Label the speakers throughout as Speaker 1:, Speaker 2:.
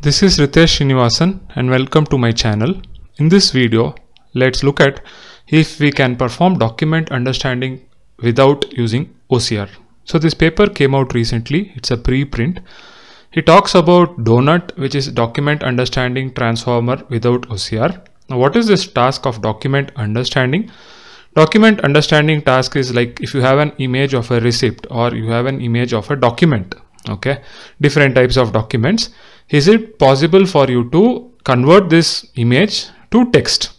Speaker 1: This is Ritesh Srinivasan and welcome to my channel. In this video, let's look at if we can perform document understanding without using OCR. So this paper came out recently. It's a preprint. He talks about DONUT, which is document understanding transformer without OCR. Now, what is this task of document understanding? Document understanding task is like if you have an image of a receipt or you have an image of a document, okay, different types of documents is it possible for you to convert this image to text?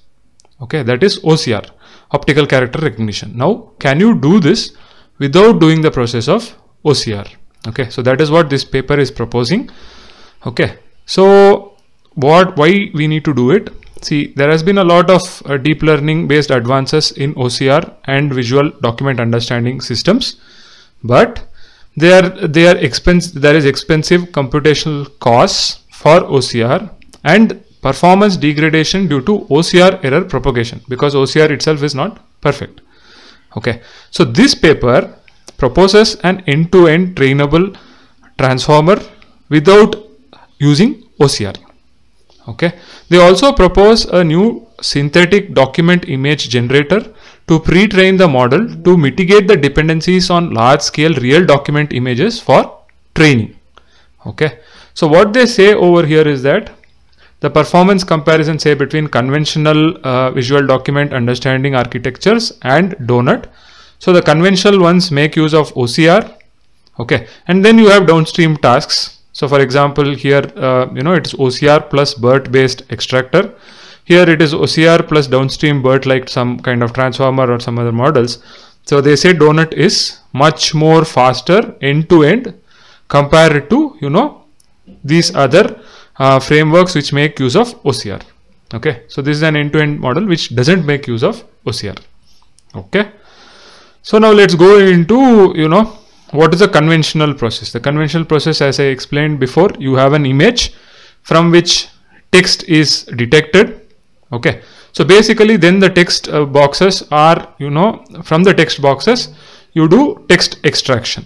Speaker 1: Okay, that is OCR, optical character recognition. Now, can you do this without doing the process of OCR? Okay, so that is what this paper is proposing. Okay, so what, why we need to do it? See, there has been a lot of uh, deep learning based advances in OCR and visual document understanding systems, but there, expense there is expensive computational costs for OCR and performance degradation due to OCR error propagation because OCR itself is not perfect. Okay, so this paper proposes an end-to-end -end trainable transformer without using OCR. Okay, they also propose a new synthetic document image generator to pre-train the model to mitigate the dependencies on large-scale real document images for training. Okay. So what they say over here is that the performance comparison say between conventional uh, visual document understanding architectures and donut. So the conventional ones make use of OCR. Okay. And then you have downstream tasks. So for example, here, uh, you know, it's OCR plus BERT based extractor. Here it is OCR plus downstream BERT like some kind of transformer or some other models. So they say donut is much more faster end to end compared to, you know, these other uh, frameworks which make use of OCR. Okay. So this is an end to end model which doesn't make use of OCR. Okay. So now let's go into, you know, what is the conventional process? The conventional process, as I explained before, you have an image from which text is detected okay so basically then the text uh, boxes are you know from the text boxes you do text extraction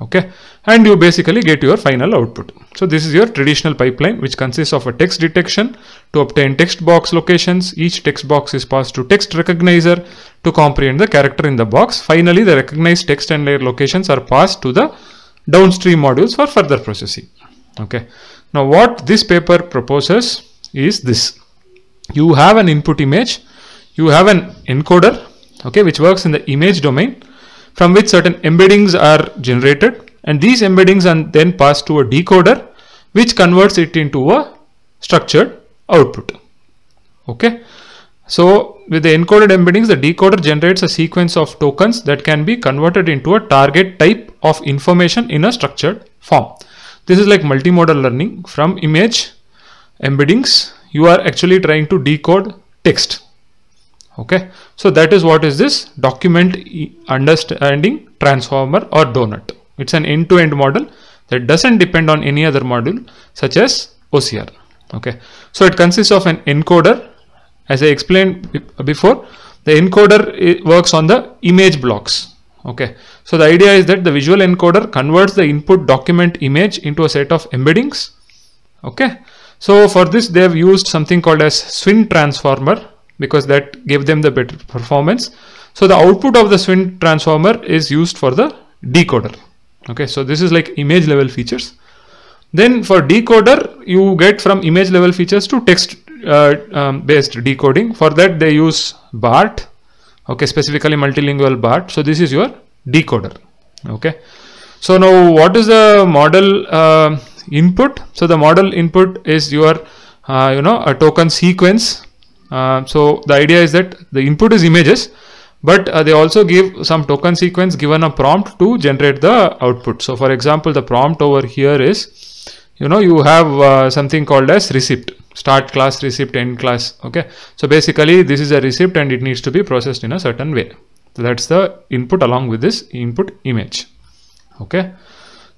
Speaker 1: okay and you basically get your final output so this is your traditional pipeline which consists of a text detection to obtain text box locations each text box is passed to text recognizer to comprehend the character in the box finally the recognized text and layer locations are passed to the downstream modules for further processing okay now what this paper proposes is this you have an input image you have an encoder okay which works in the image domain from which certain embeddings are generated and these embeddings are then passed to a decoder which converts it into a structured output okay so with the encoded embeddings, the decoder generates a sequence of tokens that can be converted into a target type of information in a structured form. This is like multimodal learning from image embeddings you are actually trying to decode text okay so that is what is this document understanding transformer or donut it's an end-to-end model that doesn't depend on any other module such as ocr okay so it consists of an encoder as i explained before the encoder works on the image blocks okay so the idea is that the visual encoder converts the input document image into a set of embeddings okay so for this, they have used something called as SWIN transformer because that gave them the better performance. So the output of the SWIN transformer is used for the decoder. Okay, so this is like image level features. Then for decoder, you get from image level features to text uh, um, based decoding. For that, they use BART. Okay, specifically multilingual BART. So this is your decoder. Okay. So now what is the model uh, input so the model input is your uh, you know a token sequence uh, so the idea is that the input is images but uh, they also give some token sequence given a prompt to generate the output so for example the prompt over here is you know you have uh, something called as receipt start class receipt end class okay so basically this is a receipt and it needs to be processed in a certain way so that's the input along with this input image okay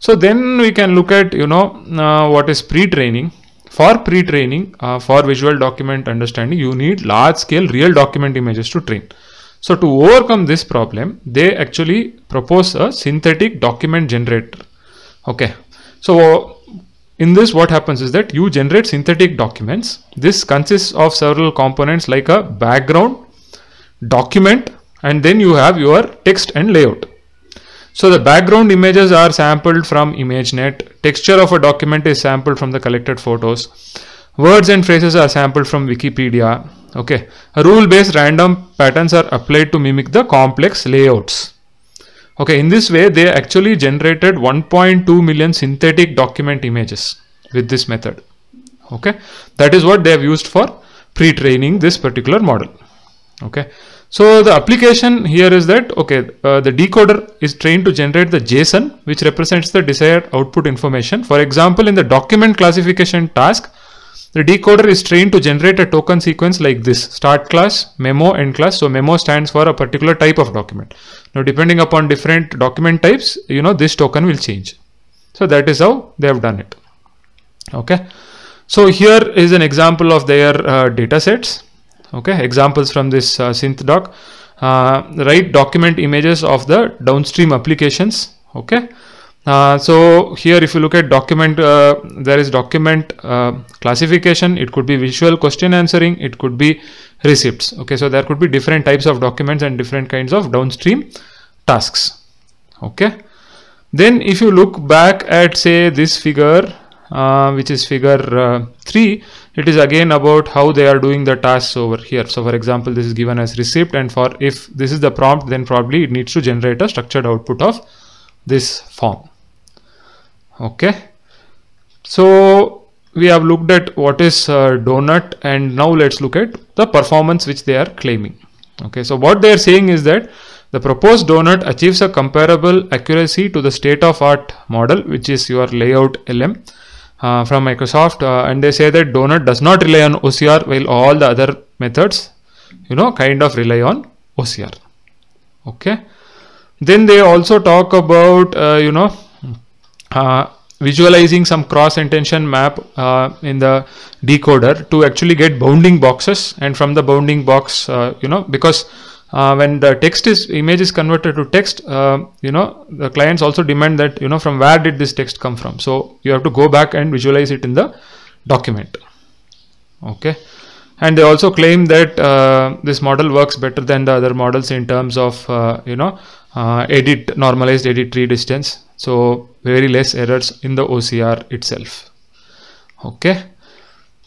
Speaker 1: so then we can look at, you know, uh, what is pre-training. For pre-training, uh, for visual document understanding, you need large scale real document images to train. So to overcome this problem, they actually propose a synthetic document generator. Okay. So in this, what happens is that you generate synthetic documents. This consists of several components like a background, document, and then you have your text and layout. So the background images are sampled from ImageNet. Texture of a document is sampled from the collected photos. Words and phrases are sampled from Wikipedia. Okay. Rule-based random patterns are applied to mimic the complex layouts. Okay, in this way, they actually generated 1.2 million synthetic document images with this method. Okay, that is what they have used for pre-training this particular model. Okay. So the application here is that, okay, uh, the decoder is trained to generate the JSON, which represents the desired output information. For example, in the document classification task, the decoder is trained to generate a token sequence like this, start class, memo, end class. So memo stands for a particular type of document. Now, depending upon different document types, you know, this token will change. So that is how they have done it. Okay. So here is an example of their uh, data sets okay examples from this uh, synth doc uh, write document images of the downstream applications okay uh, so here if you look at document uh, there is document uh, classification it could be visual question answering it could be receipts okay so there could be different types of documents and different kinds of downstream tasks okay then if you look back at say this figure uh, which is figure uh, 3 it is again about how they are doing the tasks over here so for example this is given as receipt and for if this is the prompt then probably it needs to generate a structured output of this form okay so we have looked at what is uh, donut and now let's look at the performance which they are claiming okay so what they are saying is that the proposed donut achieves a comparable accuracy to the state of art model which is your layout lm uh, from Microsoft uh, and they say that Donut does not rely on OCR while all the other methods you know kind of rely on OCR okay then they also talk about uh, you know uh, visualizing some cross intention map uh, in the decoder to actually get bounding boxes and from the bounding box uh, you know because uh, when the text is image is converted to text uh, you know the clients also demand that you know from where did this text come from so you have to go back and visualize it in the document okay and they also claim that uh, this model works better than the other models in terms of uh, you know uh, edit normalized edit tree distance so very less errors in the OCR itself okay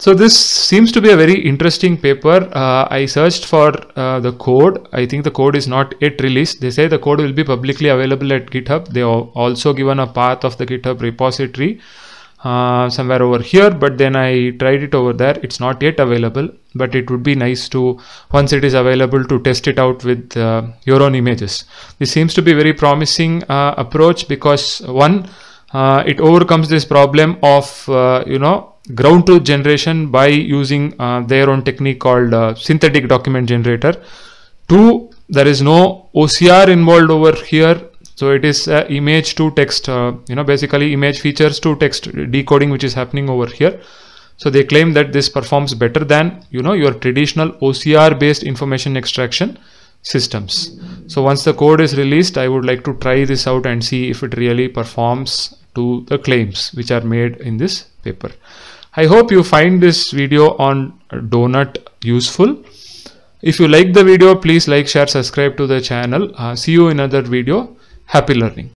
Speaker 1: so this seems to be a very interesting paper. Uh, I searched for uh, the code. I think the code is not yet released. They say the code will be publicly available at GitHub. They also given a path of the GitHub repository uh, somewhere over here, but then I tried it over there. It's not yet available, but it would be nice to, once it is available, to test it out with uh, your own images. This seems to be very promising uh, approach because one, uh, it overcomes this problem of uh, you know ground truth generation by using uh, their own technique called uh, synthetic document generator two there is no ocr involved over here so it is uh, image to text uh, you know basically image features to text decoding which is happening over here so they claim that this performs better than you know your traditional ocr based information extraction systems so once the code is released i would like to try this out and see if it really performs to the claims which are made in this paper. I hope you find this video on donut useful. If you like the video, please like, share, subscribe to the channel. Uh, see you in another video. Happy learning.